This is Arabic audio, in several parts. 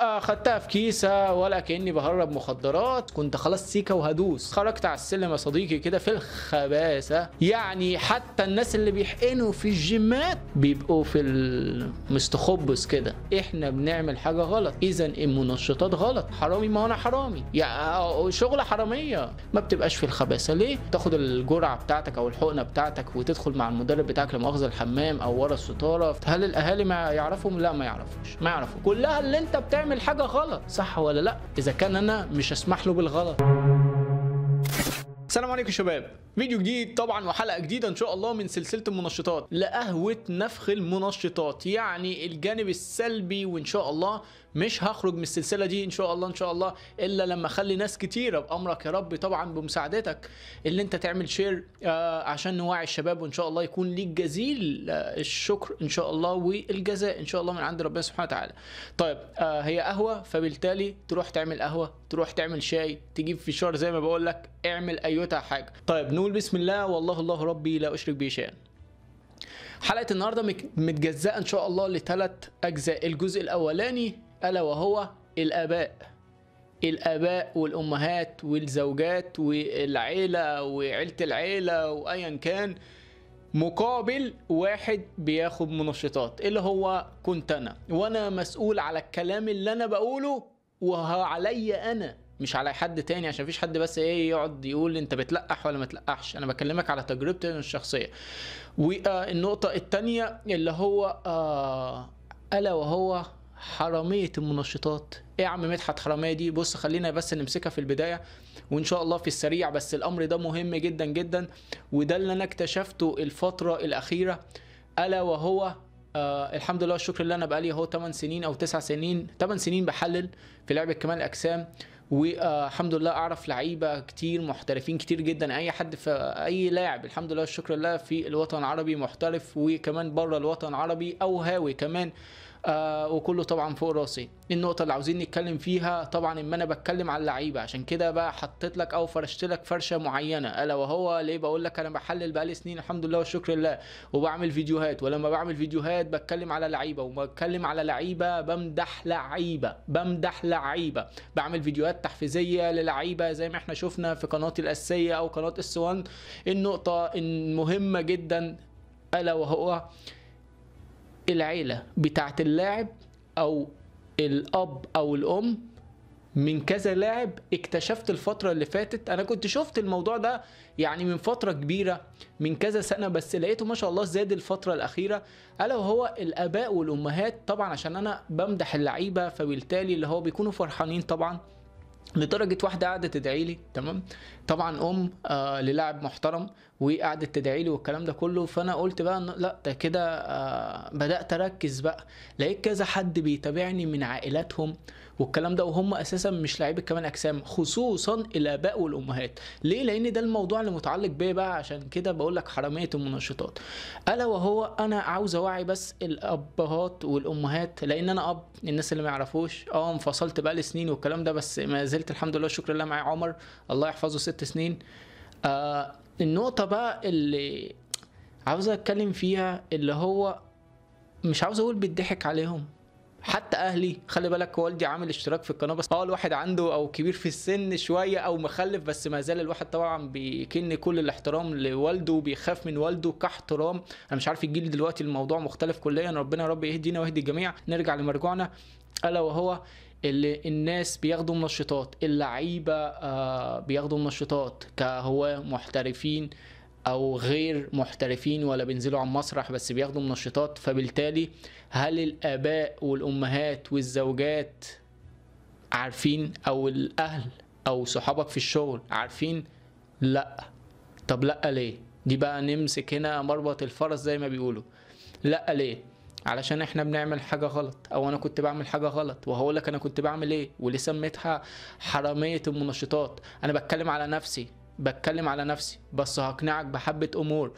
آه، خدتها في كيسه ولا كاني بهرب مخدرات كنت خلاص سيكه وهدوس خرجت على السلم يا صديقي كده في الخباثه يعني حتى الناس اللي بيحقنوا في الجيمات بيبقوا في المستخبص كده احنا بنعمل حاجه غلط اذا المنشطات غلط حرامي ما انا حرامي يعني شغله حراميه ما بتبقاش في الخباثه ليه تاخد الجرعه بتاعتك او الحقنه بتاعتك وتدخل مع المدرب بتاعك لمؤاخذه الحمام او ورا الستاره هل الاهالي ما يعرفهم لا ما يعرفوش ما يعرفوا كلها اللي انت بتعمل بيعمل حاجه غلط صح ولا لا اذا كان انا مش اسمح له بالغلط السلام عليكم شباب فيديو جديد طبعا وحلقه جديده ان شاء الله من سلسله المنشطات لقهوه نفخ المنشطات يعني الجانب السلبي وان شاء الله مش هخرج من السلسله دي ان شاء الله ان شاء الله الا لما اخلي ناس كتيره بامرك يا رب طبعا بمساعدتك اللي انت تعمل شير آه عشان نوعي الشباب وان شاء الله يكون ليك جزيل آه الشكر ان شاء الله والجزاء ان شاء الله من عند ربنا سبحانه وتعالى طيب آه هي قهوه فبالتالي تروح تعمل قهوه تروح تعمل شاي تجيب فشار زي ما بقول لك اعمل ايوتها حاجه طيب نقول بسم الله والله الله ربي لا أشرك به شيئا حلقة النهاردة متجزأة إن شاء الله لثلاث أجزاء الجزء الأولاني ألا وهو الآباء الآباء والأمهات والزوجات والعيلة وعيلة العيلة وأيا كان مقابل واحد بياخد منشطات اللي هو كنت أنا وأنا مسؤول على الكلام اللي أنا بقوله وعليا أنا مش على حد تاني عشان مفيش حد بس ايه يقعد يقول انت بتلقح ولا ما تلقحش انا بكلمك على تجربتي الشخصيه والنقطه آه، التانية اللي هو آه الا وهو حراميه المنشطات ايه يا عم مدحت حراميه دي بص خلينا بس نمسكها في البدايه وان شاء الله في السريع بس الامر ده مهم جدا جدا وده اللي انا اكتشفته الفتره الاخيره الا وهو آه الحمد لله والشكر لله انا بقالي هو 8 سنين او 9 سنين 8 سنين بحلل في لعبه كمال الاجسام والحمد لله اعرف لعيبه كتير محترفين كتير جدا اي حد في اي لاعب الحمد لله الشكر لله في الوطن العربي محترف وكمان بره الوطن العربي او هاوي كمان آه، وكله طبعا فوق راسي النقطه اللي عاوزين نتكلم فيها طبعا اما انا بتكلم على اللعيبه عشان كده بقى حطيت لك او فرشت لك فرشه معينه الا وهو ليه بقول لك انا بحلل بقالي سنين الحمد لله والشكر لله وبعمل فيديوهات ولما بعمل فيديوهات بتكلم على لعيبه وبتكلم على لعيبه بمدح لعيبه بمدح لعيبه بعمل فيديوهات تحفيزيه للعيبه زي ما احنا شفنا في قناتي الاساسيه او قناه اس 1 النقطه المهمه جدا الا وهو العيلة بتاعة اللاعب أو الأب أو الأم من كذا لاعب اكتشفت الفترة اللي فاتت أنا كنت شفت الموضوع ده يعني من فترة كبيرة من كذا سنة بس لقيته ما شاء الله زاد الفترة الأخيرة ألا وهو الآباء والأمهات طبعا عشان أنا بمدح اللعيبة فبالتالي اللي هو بيكونوا فرحانين طبعا لدرجة واحدة قاعدة تدعي لي تمام طبعا ام آه للاعب محترم وقعدت تدعي لي والكلام ده كله فانا قلت بقى لا ده كده آه بدات اركز بقى لقيت كذا حد بيتابعني من عائلاتهم والكلام ده وهم اساسا مش لعيبه كمال اجسام خصوصا الاباء والامهات ليه لان ده الموضوع اللي متعلق بيا بقى عشان كده بقول لك حراميه المنشطات الا وهو انا عاوز اوعي بس الابهات والامهات لان انا اب الناس اللي ما يعرفوش اه انفصلت بقى لي سنين والكلام ده بس ما زلت الحمد لله شكر لله معايا عمر الله يحفظه ست ست سنين آه النقطة بقى اللي عاوز اتكلم فيها اللي هو مش عاوز اقول بيضحك عليهم حتى اهلي خلي بالك والدي عامل اشتراك في القناه بس اه الواحد عنده او كبير في السن شويه او مخلف بس ما زال الواحد طبعا بيكن كل الاحترام لوالده وبيخاف من والده كاحترام انا مش عارف الجيل دلوقتي الموضوع مختلف كليا ربنا يا رب يهدينا ويهدي الجميع نرجع لمرجوعنا الا وهو اللي الناس بياخدوا منشطات اللعيبه آه، بياخدوا منشطات كهواة محترفين او غير محترفين ولا بينزلوا على المسرح بس بياخدوا منشطات فبالتالي هل الاباء والامهات والزوجات عارفين او الاهل او صحابك في الشغل عارفين لا طب لا ليه دي بقى نمسك هنا مربط الفرس زي ما بيقولوا لا ليه علشان احنا بنعمل حاجه غلط او انا كنت بعمل حاجه غلط وهقول لك انا كنت بعمل ايه وليه سميتها حراميه المنشطات انا بتكلم على نفسي بتكلم على نفسي بس هقنعك بحبه امور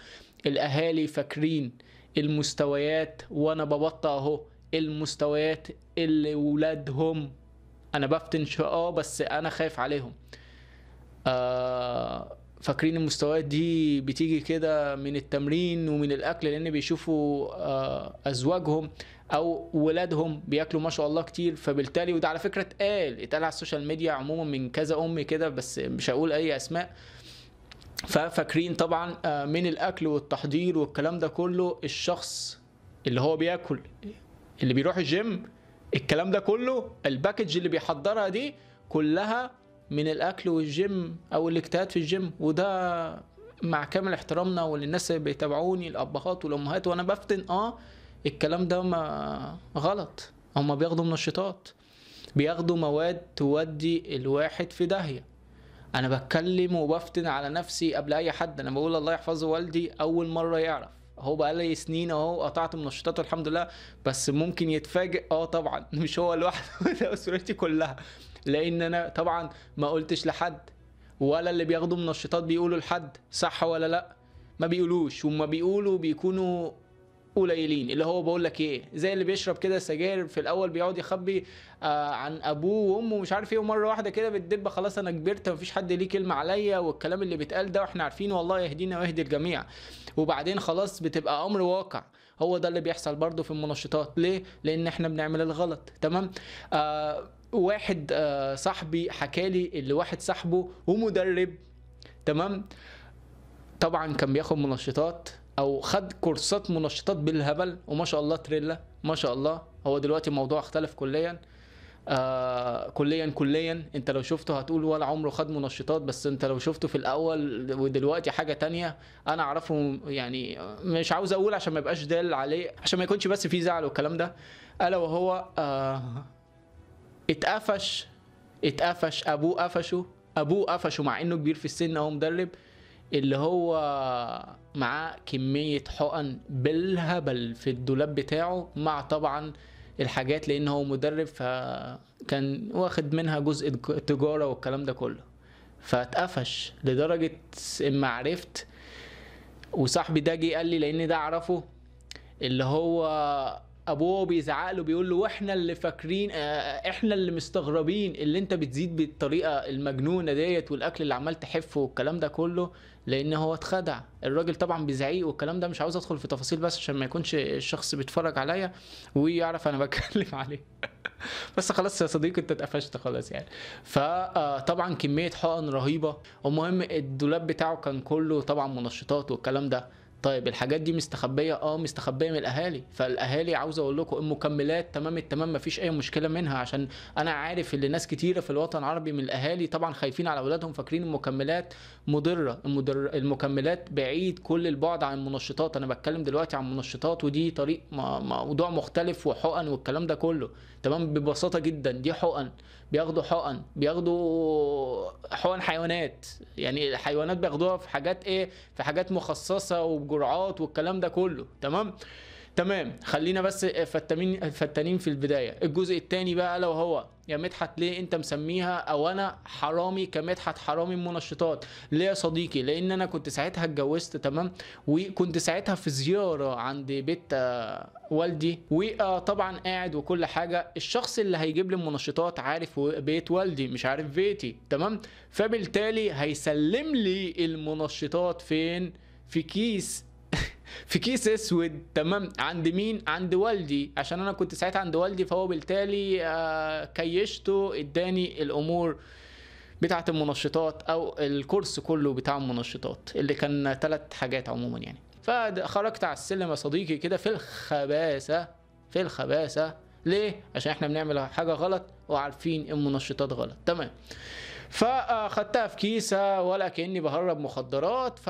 الاهالي فاكرين المستويات وانا ببطأ اهو المستويات اللي ولادهم انا بفتن اه بس انا خايف عليهم آه فاكرين المستويات دي بتيجي كده من التمرين ومن الاكل لان بيشوفوا آه، ازواجهم او ولادهم بياكلوا ما شاء الله كتير فبالتالي وده على فكره اتقال اتقال على السوشيال ميديا عموما من كذا ام كده بس مش هقول اي اسماء ففاكرين طبعا آه، من الاكل والتحضير والكلام ده كله الشخص اللي هو بياكل اللي بيروح الجيم الكلام ده كله الباكج اللي بيحضرها دي كلها من الاكل والجيم او الاجتهاد في الجيم وده مع كامل احترامنا وللناس اللي بيتابعوني الابهات والامهات وانا بفتن اه الكلام ده ما غلط هما بياخدوا منشطات بياخدوا مواد تودي الواحد في داهيه انا بتكلم وبفتن على نفسي قبل اي حد انا بقول الله يحفظ والدي اول مره يعرف هو بقى لي سنين اهو قطعت منشطاته الحمد لله بس ممكن يتفاجئ اه طبعا مش هو لوحده اسرتي كلها لان انا طبعا ما قلتش لحد ولا اللي بياخدوا منشطات بيقولوا لحد صح ولا لا ما بيقولوش وما بيقولوا بيكونوا قليلين اللي هو بقول لك ايه زي اللي بيشرب كده سجاير في الاول بيقعد يخبي آه عن ابوه وامه مش عارف ايه ومره واحده كده بتدب خلاص انا كبرت مفيش حد ليه كلمه عليا والكلام اللي بيتقال ده واحنا عارفين والله يهدينا ويهدي الجميع وبعدين خلاص بتبقى امر واقع هو ده اللي بيحصل برضه في المنشطات ليه لان احنا بنعمل الغلط تمام آه واحد آه صاحبي حكى لي اللي واحد صاحبه ومدرب تمام طبعا كان بياخد منشطات او خد كورسات منشطات بالهبل وما شاء الله تريلا ما شاء الله هو دلوقتي الموضوع اختلف كليا آه كليا كليا انت لو شفته هتقول ولا عمره خد منشطات بس انت لو شفته في الاول ودلوقتي حاجه تانية انا اعرفه يعني مش عاوز اقول عشان ما يبقاش دال عليه عشان ما يكونش بس في زعل والكلام ده الا وهو آه اتقفش اتقفش ابوه قفشه ابوه قفشه مع انه كبير في السن اهو مدرب اللي هو معاه كمية حقن بالهبل في الدولاب بتاعه مع طبعا الحاجات لان هو مدرب فكان واخد منها جزء تجارة والكلام ده كله فاتقفش لدرجة اما عرفت وصاحبي ده جه قال لي لان ده اعرفه اللي هو ابوه بيزعق له بيقول له واحنا اللي فاكرين آه، آه، احنا اللي مستغربين اللي انت بتزيد بالطريقه المجنونه ديت والاكل اللي عمال تحفه والكلام ده كله لان هو اتخدع الراجل طبعا بيزعيق والكلام ده مش عاوز ادخل في تفاصيل بس عشان ما يكونش الشخص بيتفرج عليا ويعرف انا بتكلم عليه بس خلاص يا صديقي انت اتقفشت خلاص يعني فطبعا آه، كميه حقن رهيبه المهم الدولاب بتاعه كان كله طبعا منشطات والكلام ده طيب الحاجات دي مستخبيه اه مستخبيه من الاهالي فالاهالي عاوز اقول لكم مكملات تمام التمام مفيش اي مشكله منها عشان انا عارف ان ناس كتيره في الوطن العربي من الاهالي طبعا خايفين على اولادهم فاكرين المكملات مضره المدر... المكملات بعيد كل البعد عن المنشطات انا بتكلم دلوقتي عن منشطات ودي طريق موضوع مختلف وحقن والكلام ده كله تمام ببساطه جدا دي حقن بياخدوا حقن بياخدوا حقن حيوانات يعني الحيوانات بياخدوها في حاجات ايه في حاجات مخصصه وبجرعات والكلام ده كله تمام تمام خلينا بس فتامين فتانين في البدايه الجزء الثاني بقى لو هو يا مدحت ليه انت مسميها او انا حرامي كمدحت حرامي المنشطات ليه يا صديقي لان انا كنت ساعتها اتجوزت تمام وكنت ساعتها في زياره عند بيت آه، والدي وطبعا آه، قاعد وكل حاجه الشخص اللي هيجيب لي المنشطات عارف بيت والدي مش عارف بيتي تمام فبالتالي هيسلم لي المنشطات فين في كيس في كيس اسود تمام عند مين عند والدي عشان انا كنت ساعتها عند والدي فهو بالتالي آه، كيشته اداني الامور بتاعه المنشطات او الكورس كله بتاع المنشطات اللي كان ثلاث حاجات عموما يعني فخرجت على السلم يا صديقي كده في الخباثه في الخباثه ليه عشان احنا بنعمل حاجه غلط وعارفين المنشطات غلط تمام فاخدتها في كيسه ولا كاني بهرب مخدرات ف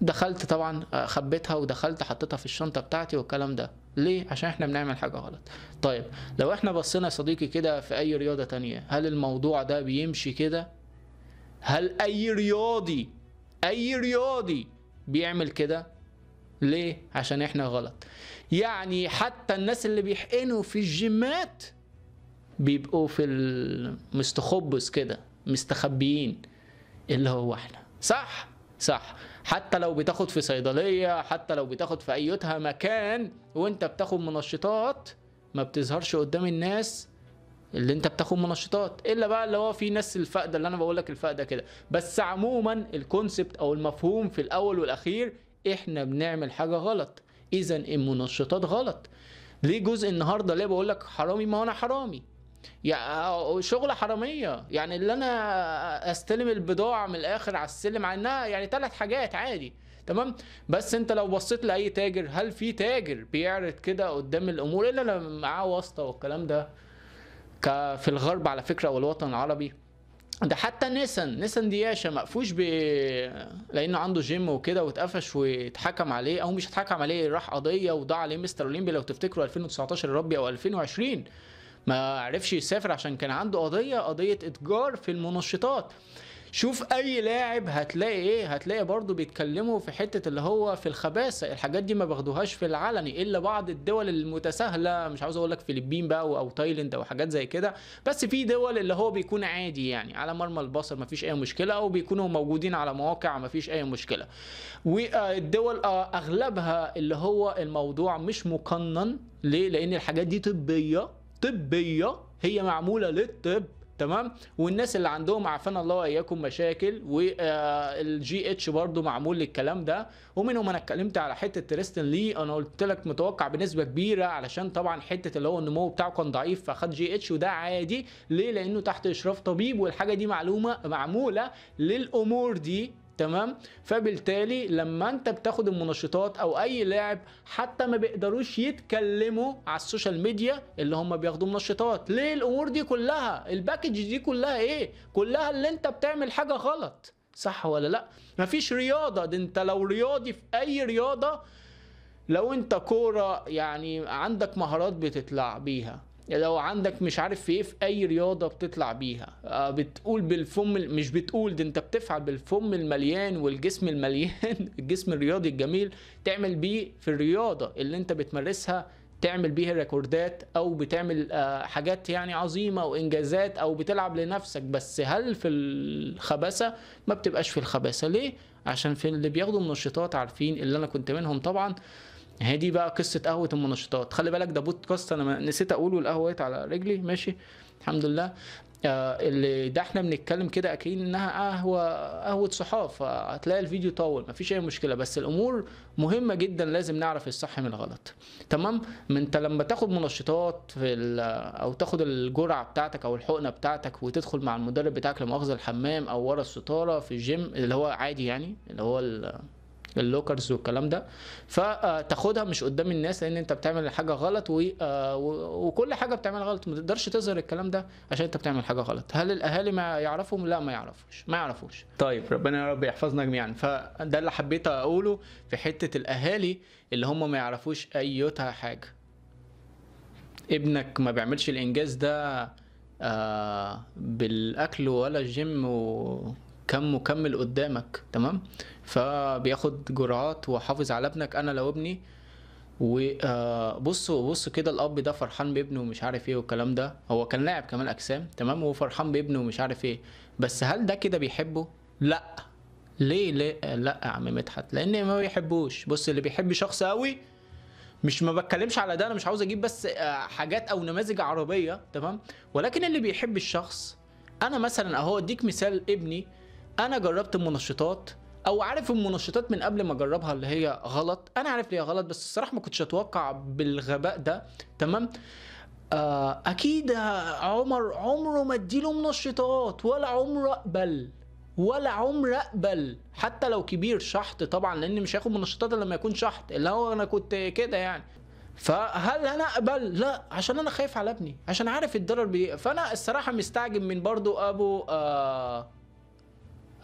دخلت طبعا آه، خبيتها ودخلت حطيتها في الشنطه بتاعتي والكلام ده ليه عشان احنا بنعمل حاجه غلط طيب لو احنا بصينا يا صديقي كده في اي رياضه تانية هل الموضوع ده بيمشي كده هل اي رياضي اي رياضي بيعمل كده ليه عشان احنا غلط يعني حتى الناس اللي بيحقنوا في الجيمات بيبقوا في المستخبص كده مستخبيين اللي هو احنا صح صح حتى لو بتاخد في صيدليه حتى لو بتاخد في ايتها مكان وانت بتاخد منشطات ما بتظهرش قدام الناس اللي انت بتاخد منشطات الا بقى اللي هو في ناس الفقده اللي انا بقول لك الفقده كده بس عموما الكونسبت او المفهوم في الاول والاخير احنا بنعمل حاجه غلط اذا المنشطات غلط ليه جزء النهارده ليه بقول لك حرامي ما هو انا حرامي يعني شغلة حرامية يعني اللي انا استلم البضاعة من الاخر على السلم عنها انها يعني ثلاث حاجات عادي تمام بس انت لو بصيت لاي تاجر هل في تاجر بيعرض كده قدام الامور الا لما معاه واسطة والكلام ده في الغرب على فكرة والوطن العربي ده حتى نيسان نيسان دياشا مقفوش ب لانه عنده جيم وكده واتقفش واتحكم عليه او مش اتحكم عليه راح قضيه وضاع عليه مستر اولمبي لو تفتكروا 2019 ربي او 2020 ما عرفش يسافر عشان كان عنده قضيه قضيه اتجار في المنشطات شوف اي لاعب هتلاقي ايه هتلاقي برضو بيتكلموا في حتة اللي هو في الخباثة الحاجات دي ما باخدوهاش في العلني الا بعض الدول المتساهلة مش عاوز اقول لك بقى او تايلند او حاجات زي كده بس في دول اللي هو بيكون عادي يعني على مرمى البصر ما فيش اي مشكلة او بيكونوا موجودين على مواقع ما فيش اي مشكلة والدول آه، اغلبها اللي هو الموضوع مش مقنن ليه لان الحاجات دي طبية طبيه هي معموله للطب تمام والناس اللي عندهم عافانا الله واياكم مشاكل والجي آه، اتش برضو معمول للكلام ده ومنهم انا اتكلمت على حته تريستن لي انا قلت لك متوقع بنسبه كبيره علشان طبعا حته اللي هو النمو بتاعه كان ضعيف فخد جي اتش وده عادي ليه لانه تحت اشراف طبيب والحاجه دي معلومه معموله للامور دي تمام فبالتالي لما انت بتاخد المنشطات او اي لاعب حتى ما بيقدروش يتكلموا على السوشيال ميديا اللي هم بياخدوا منشطات ليه الامور دي كلها الباكج دي كلها ايه كلها اللي انت بتعمل حاجه غلط صح ولا لا مفيش رياضه ده انت لو رياضي في اي رياضه لو انت كوره يعني عندك مهارات بتتلعب بيها يعني لو عندك مش عارف في ايه في اي رياضه بتطلع بيها آه، بتقول بالفم مش بتقول ده انت بتفعل بالفم المليان والجسم المليان الجسم الرياضي الجميل تعمل بيه في الرياضه اللي انت بتمارسها تعمل بيها ريكوردات او بتعمل آه، حاجات يعني عظيمه وانجازات او بتلعب لنفسك بس هل في الخباثه ما بتبقاش في الخباثه ليه عشان في اللي بياخدوا منشطات عارفين اللي انا كنت منهم طبعا هي دي بقى قصه قهوه المنشطات خلي بالك ده بودكاست انا نسيت اقوله القهوه على رجلي ماشي الحمد لله آه، اللي ده احنا بنتكلم كده اكيد انها قهوه قهوه صحاف هتلاقي الفيديو طول مفيش اي مشكله بس الامور مهمه جدا لازم نعرف الصح من الغلط تمام ما انت لما تاخد منشطات في او تاخد الجرعه بتاعتك او الحقنه بتاعتك وتدخل مع المدرب بتاعك لمؤاخذه الحمام او ورا الستاره في الجيم اللي هو عادي يعني اللي هو اللوكرز والكلام ده فتاخدها آه، مش قدام الناس لان انت بتعمل حاجه غلط و... آه، وكل حاجه بتعملها غلط ما تقدرش تظهر الكلام ده عشان انت بتعمل حاجه غلط هل الاهالي ما يعرفهم لا ما يعرفوش ما يعرفوش طيب ربنا يا رب يحفظنا جميعا فده اللي حبيت اقوله في حته الاهالي اللي هم ما يعرفوش ايتها حاجه ابنك ما بيعملش الانجاز ده آه بالاكل ولا الجيم وكم مكمل قدامك تمام فبياخد جرعات وحافظ على ابنك انا لو ابني وبصوا آه، بصوا كده الاب ده فرحان بابنه ومش عارف ايه والكلام ده هو كان لاعب كمان اجسام تمام وفرحان بابنه ومش عارف ايه بس هل ده كده بيحبه لا ليه ليه لا يا عم مدحت لان ما بيحبوش بص اللي بيحب شخص قوي مش ما بتكلمش على ده انا مش عاوز اجيب بس آه، حاجات او نماذج عربيه تمام ولكن اللي بيحب الشخص انا مثلا اهو اديك مثال ابني انا جربت المنشطات او عارف المنشطات من قبل ما اجربها اللي هي غلط انا عارف ليها هي غلط بس الصراحه ما كنتش اتوقع بالغباء ده تمام آه اكيد عمر عمره ما اديله منشطات ولا عمره اقبل ولا عمر اقبل حتى لو كبير شحط طبعا لان مش هياخد منشطات الا لما يكون شحط اللي هو انا كنت كده يعني فهل انا اقبل لا عشان انا خايف على ابني عشان عارف الضرر بيه فانا الصراحه مستعجب من برضو ابو آه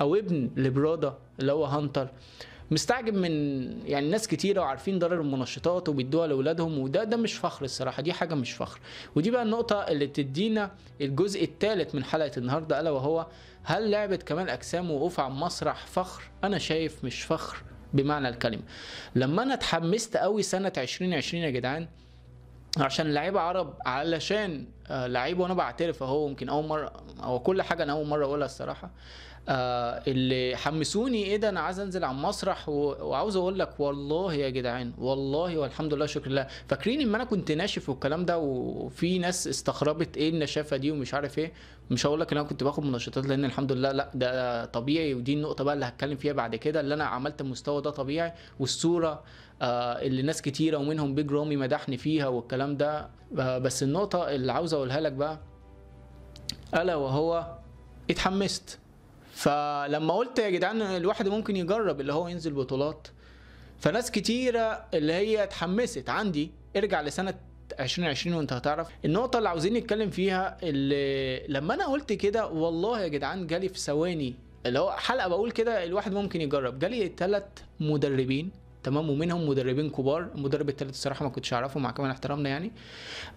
او ابن لبرادا اللي هو هانتر مستعجب من يعني ناس كتيره وعارفين ضرر المنشطات وبيدوها لاولادهم وده ده مش فخر الصراحه دي حاجه مش فخر ودي بقى النقطه اللي تدينا الجزء الثالث من حلقه النهارده الا وهو هل لعبه كمال اجسام ووقوف على مسرح فخر انا شايف مش فخر بمعنى الكلمه لما انا اتحمست قوي سنه 2020 يا جدعان عشان لعيب عرب علشان آه، لعيب وانا بعترف اهو ممكن اول مره او كل حاجه انا اول مره اقولها الصراحه آه، اللي حمسوني ايه ده انا عايز انزل على المسرح وعاوز اقول لك والله يا جدعان والله والحمد لله شكر لله فاكرين ان انا كنت ناشف والكلام ده وفي ناس استغربت ايه النشافه دي ومش عارف ايه مش هقول لك ان انا كنت باخد منشطات لان الحمد لله لا ده طبيعي ودي النقطه بقى اللي هتكلم فيها بعد كده اللي انا عملت المستوى ده طبيعي والصوره آه، اللي ناس كتيره ومنهم بيج رامي مدحني فيها والكلام ده آه، بس النقطه اللي عاوز اقولها لك بقى الا وهو اتحمست فلما قلت يا جدعان الواحد ممكن يجرب اللي هو ينزل بطولات فناس كتيرة اللي هي اتحمست عندي ارجع لسنة 2020 وانت هتعرف النقطة اللي عاوزين نتكلم فيها اللي لما انا قلت كده والله يا جدعان جالي في ثواني اللي هو حلقة بقول كده الواحد ممكن يجرب جالي ثلاث مدربين تمام ومنهم مدربين كبار المدرب الثالث الصراحه ما كنتش اعرفه مع كمان احترامنا يعني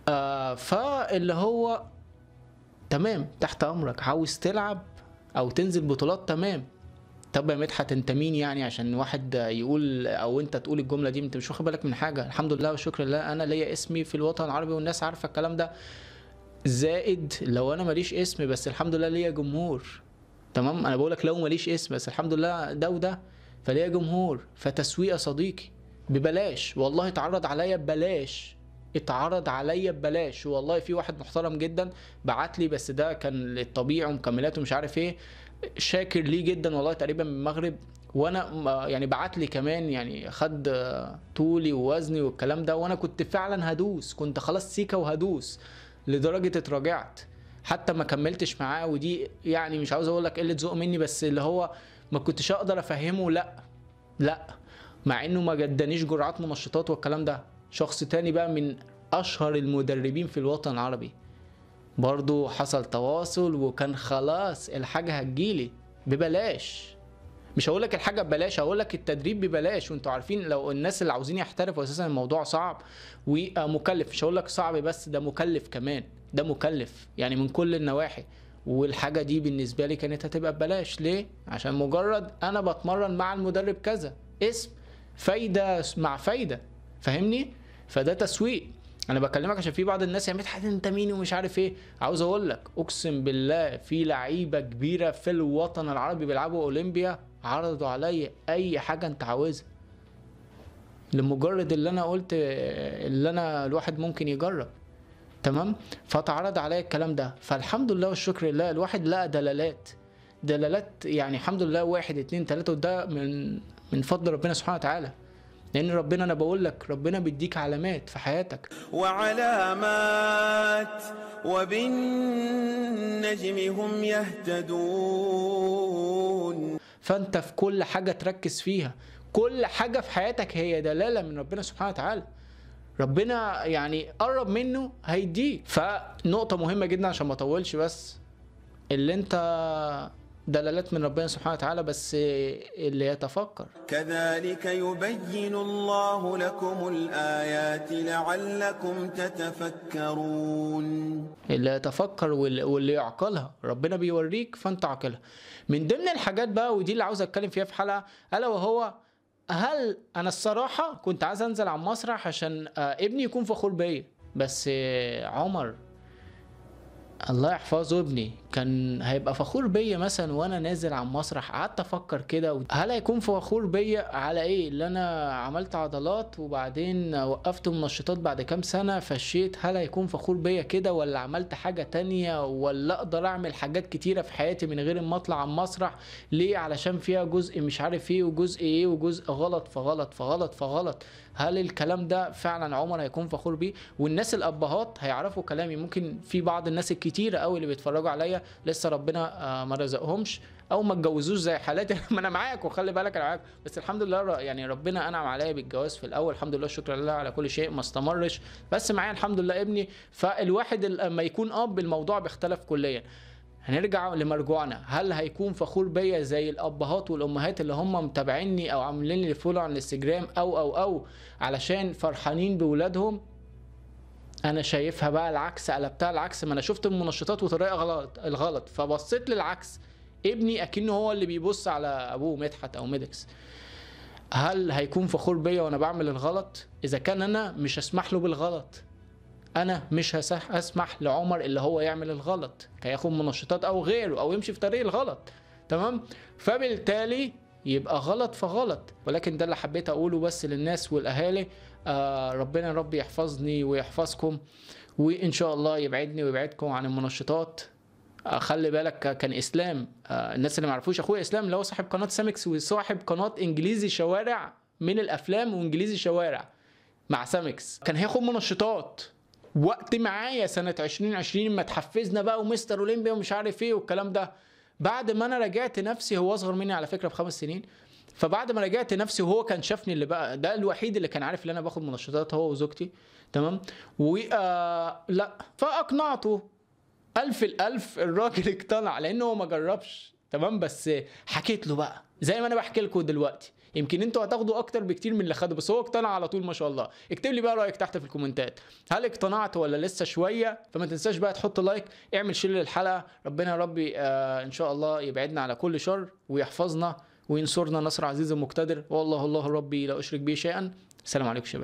آه فاللي هو تمام تحت امرك عاوز تلعب او تنزل بطولات تمام طب يا مدحت انت مين يعني عشان واحد يقول او انت تقول الجمله دي انت مش واخد بالك من حاجه الحمد لله والشكر لله انا ليا اسمي في الوطن العربي والناس عارفه الكلام ده زائد لو انا ماليش اسم بس الحمد لله ليا جمهور تمام انا بقولك لو ماليش اسم بس الحمد لله ده وده فليا جمهور فتسويق يا صديقي ببلاش والله اتعرض عليا ببلاش اتعرض عليا ببلاش والله في واحد محترم جدا بعت لي بس ده كان للطبيعي ومكملات ومش عارف ايه شاكر ليه جدا والله تقريبا من المغرب وانا يعني بعت لي كمان يعني خد طولي ووزني والكلام ده وانا كنت فعلا هدوس كنت خلاص سيكا وهدوس لدرجه اتراجعت حتى ما كملتش معاه ودي يعني مش عاوز اقول لك قله ذوق مني بس اللي هو ما كنتش اقدر افهمه لا لا مع انه ما جدانيش جرعات منشطات والكلام ده شخص تاني بقى من اشهر المدربين في الوطن العربي برضو حصل تواصل وكان خلاص الحاجة هتجيلي ببلاش مش هقولك الحاجة ببلاش هقولك التدريب ببلاش وانتوا عارفين لو الناس اللي عاوزين يحترفوا اساسا الموضوع صعب ومكلف مش هقولك صعب بس ده مكلف كمان ده مكلف يعني من كل النواحي والحاجة دي بالنسبة لي كانت هتبقى ببلاش ليه؟ عشان مجرد انا بتمرن مع المدرب كذا اسم فايدة مع فايدة فاهمني؟ فده تسويق انا بكلمك عشان في بعض الناس يا مدحت انت مين ومش عارف ايه عاوز اقول لك اقسم بالله في لعيبه كبيره في الوطن العربي بيلعبوا اولمبيا عرضوا عليا اي حاجه انت عاوزها لمجرد اللي انا قلت اللي انا الواحد ممكن يجرب تمام فتعرض عليا الكلام ده فالحمد لله والشكر لله الواحد لقى دلالات دلالات يعني الحمد لله واحد اتنين تلاته وده من من فضل ربنا سبحانه وتعالى لان ربنا انا بقول لك ربنا بيديك علامات في حياتك وعلامات وبالنجم هم يهتدون فانت في كل حاجه تركز فيها كل حاجه في حياتك هي دلاله من ربنا سبحانه وتعالى ربنا يعني قرب منه هيديك فنقطه مهمه جدا عشان ما اطولش بس اللي انت دلالات من ربنا سبحانه وتعالى بس اللي يتفكر كذلك يبين الله لكم الآيات لعلكم تتفكرون اللي يتفكر واللي يعقلها ربنا بيوريك فانت عقلها من ضمن الحاجات بقى ودي اللي عاوز اتكلم فيها في حلقة ألا وهو هل أنا الصراحة كنت عايز أنزل على المسرح عشان آه، ابني يكون فخور بيا بس آه، عمر الله يحفظه ابني كان هيبقى فخور بيا مثلا وانا نازل على المسرح قعدت افكر كده هل هيكون فخور بيا على ايه اللي انا عملت عضلات وبعدين وقفت منشطات بعد كام سنه فشيت هل هيكون فخور بيا كده ولا عملت حاجه تانية ولا اقدر اعمل حاجات كتيره في حياتي من غير ما اطلع على المسرح ليه علشان فيها جزء مش عارف ايه وجزء ايه وجزء غلط فغلط فغلط فغلط هل الكلام ده فعلا عمر هيكون فخور بيه والناس الابهات هيعرفوا كلامي ممكن في بعض الناس الكتيره قوي اللي بيتفرجوا عليا لسه ربنا آه، ما رزقهمش او ما اتجوزوش زي حالاتي ما انا معاك وخلي بالك انا معاك بس الحمد لله يعني ربنا انعم عليا بالجواز في الاول الحمد لله شكرا لله على كل شيء ما استمرش بس معايا الحمد لله ابني فالواحد لما يكون اب الموضوع بيختلف كليا هنرجع لمرجوعنا هل هيكون فخور بيا زي الابهات والامهات اللي هم متابعيني او عاملين لي فولو على الانستجرام او او او علشان فرحانين بولادهم انا شايفها بقى العكس قلبتها العكس ما انا شفت المنشطات وطريقه غلط الغلط فبصيت للعكس ابني اكنه هو اللي بيبص على ابوه مدحت او ميدكس هل هيكون فخور بيا وانا بعمل الغلط اذا كان انا مش هسمح له بالغلط انا مش هسمح لعمر اللي هو يعمل الغلط هياخد منشطات او غيره او يمشي في طريق الغلط تمام فبالتالي يبقى غلط فغلط ولكن ده اللي حبيت اقوله بس للناس والاهالي آه، ربنا يا رب يحفظني ويحفظكم وان شاء الله يبعدني ويبعدكم عن المنشطات آه، خلي بالك كان اسلام آه، الناس اللي ما يعرفوش اخويا اسلام اللي هو صاحب قناه سامكس وصاحب قناه انجليزي شوارع من الافلام وانجليزي شوارع مع سامكس كان هياخد منشطات وقت معايا سنه 2020 ما تحفزنا بقى ومستر اولمبيا ومش عارف ايه والكلام ده بعد ما انا رجعت نفسي هو اصغر مني على فكره بخمس سنين فبعد ما رجعت نفسي وهو كان شافني اللي بقى ده الوحيد اللي كان عارف ان انا باخد منشطات هو وزوجتي تمام و آه لا فاقنعته الف الالف الراجل اقتنع لانه هو ما جربش تمام بس حكيت له بقى زي ما انا بحكي لكم دلوقتي يمكن انتوا هتاخدوا اكتر بكتير من اللي خده بس هو اقتنع على طول ما شاء الله اكتب لي بقى رايك تحت في الكومنتات هل اقتنعت ولا لسه شويه فما تنساش بقى تحط لايك اعمل شير للحلقه ربنا يا ربي آه ان شاء الله يبعدنا على كل شر ويحفظنا وينصرنا نصر عزيز مقتدر والله الله ربي لا أشرك به شيئا السلام عليكم شباب